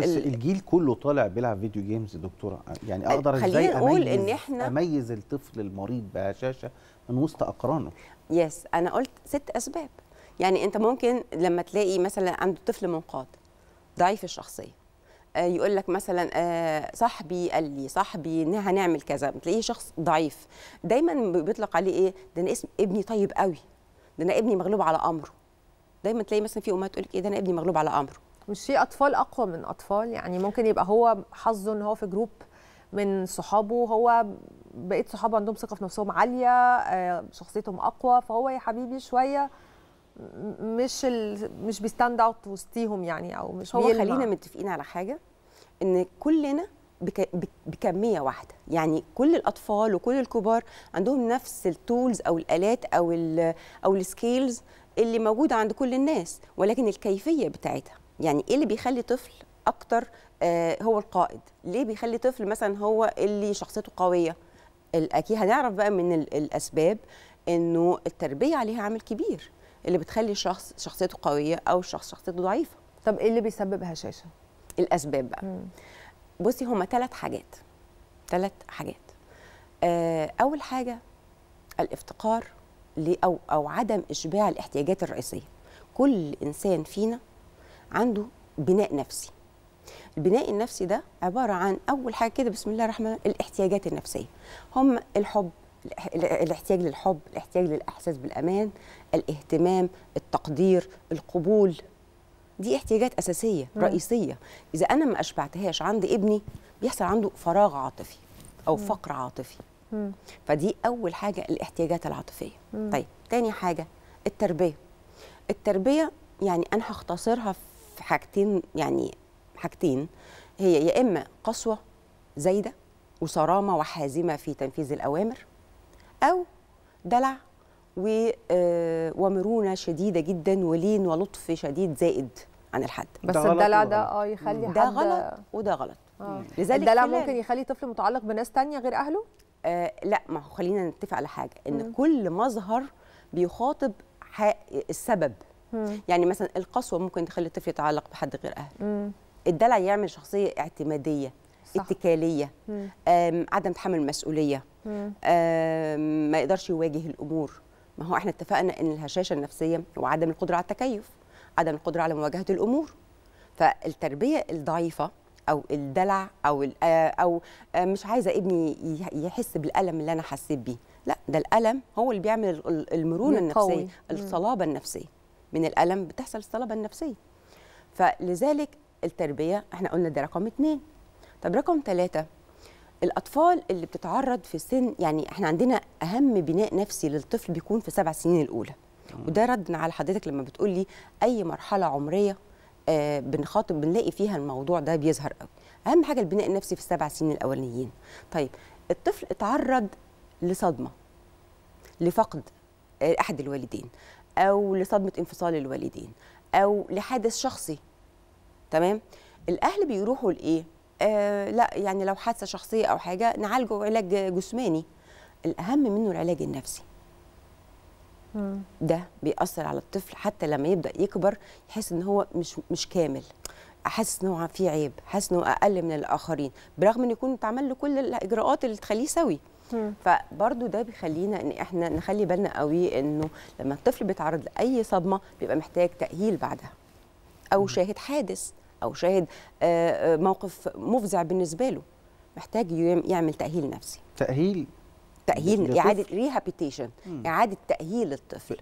بس ال... الجيل كله طالع بيلعب فيديو جيمز دكتوره يعني اقدر ازاي اميز إن إحنا... اميز الطفل المريض بهشاشه من وسط اقرانه يس انا قلت ست اسباب يعني انت ممكن لما تلاقي مثلا عنده طفل منقاد ضعيف الشخصيه آه، يقول لك مثلا آه، صاحبي قال لي صاحبي هنعمل كذا تلاقيه شخص ضعيف دايما بيطلق عليه ايه ده انا اسم ابني طيب قوي ده انا ابني مغلوب على امره دايما تلاقي مثلا في امهات تقول لك ايه ده انا ابني مغلوب على امره مش في اطفال اقوى من اطفال يعني ممكن يبقى هو حظه ان هو في جروب من صحابه هو بقيه صحابه عندهم ثقه في نفسهم عاليه آه، شخصيتهم اقوى فهو يا حبيبي شويه مش ال... مش بيستاند اوت وسطيهم يعني او مش هو بيلمع. خلينا متفقين على حاجه ان كلنا بك... بكميه واحده يعني كل الاطفال وكل الكبار عندهم نفس التولز او الالات او ال... او السكيلز اللي موجوده عند كل الناس ولكن الكيفيه بتاعتها يعني ايه اللي بيخلي طفل اكتر آه، هو القائد ليه بيخلي طفل مثلا هو اللي شخصيته قويه اكيد هنعرف بقى من الاسباب انه التربيه عليها عامل كبير اللي بتخلي شخص شخصيته قويه او شخص شخصيته ضعيفه طب ايه اللي بيسبب هشاشه الاسباب بقى مم. بصي هما ثلاث حاجات ثلاث حاجات آه، اول حاجه الافتقار او او عدم اشباع الاحتياجات الرئيسيه كل انسان فينا عنده بناء نفسي البناء النفسي ده عبارة عن أول حاجة كده بسم الله الرحمن الاحتياجات النفسية هم الحب الاحتياج للحب الاحتياج للإحساس بالأمان الاهتمام التقدير القبول دي احتياجات أساسية مم. رئيسية إذا أنا ما أشبعتهاش عند ابني بيحصل عنده فراغ عاطفي أو مم. فقر عاطفي مم. فدي أول حاجة الاحتياجات العاطفية مم. طيب تاني حاجة التربية التربية يعني أنا هختصرها في في حاجتين يعني حاجتين هي يا اما قسوه زايده وصرامه وحازمه في تنفيذ الاوامر او دلع آه، ومرونه شديده جدا ولين ولطف شديد زائد عن الحد بس الدلع ده اه يخلي ده حد غلط وده غلط آه. لذلك الدلع ممكن يخلي طفل متعلق بناس تانية غير اهله آه لا ما هو خلينا نتفق على حاجه ان م. كل مظهر بيخاطب السبب يعني مثلا القسوه ممكن تخلي الطفل يتعلق بحد غير اهله الدلع يعمل شخصيه اعتماديه صح. اتكاليه عدم تحمل المسؤوليه ما يقدرش يواجه الامور ما هو احنا اتفقنا ان الهشاشه النفسيه وعدم القدره على التكيف عدم القدره على مواجهه الامور فالتربيه الضعيفه او الدلع او او مش عايزه ابني يحس بالالم اللي انا حسيت بيه لا ده الالم هو اللي بيعمل المرونه النفسيه الصلابه النفسيه من الالم بتحصل الصلابه النفسيه فلذلك التربيه احنا قلنا ده رقم اتنين طب رقم ثلاثة الأطفال اللي بتتعرض في سن يعني احنا عندنا أهم بناء نفسي للطفل بيكون في سبع سنين الأولى وده رد على حضرتك لما بتقول لي أي مرحلة عمرية آه بنخاطب بنلاقي فيها الموضوع ده بيظهر قوي أهم حاجة البناء النفسي في السبع سنين الأولانيين طيب الطفل اتعرض لصدمة لفقد آه، أحد الوالدين او لصدمه انفصال الوالدين او لحادث شخصي تمام الاهل بيروحوا لايه آه لا يعني لو حادثه شخصيه او حاجه نعالجه علاج جسماني الاهم منه العلاج النفسي ده بيأثر على الطفل حتى لما يبدأ يكبر يحس ان هو مش مش كامل حاسس ان هو فيه عيب حاسس انه اقل من الاخرين برغم ان يكون اتعمل له كل الاجراءات اللي تخليه سوي فبرضو ده بيخلينا ان احنا نخلي بالنا قوي انه لما الطفل بيتعرض لاي صدمه بيبقى محتاج تاهيل بعدها او شاهد حادث او شاهد آه، آه، موقف مفزع بالنسبه له محتاج يعمل تاهيل نفسي تاهيل تاهيل اعاده ريهابيتيشن اعاده تاهيل الطفل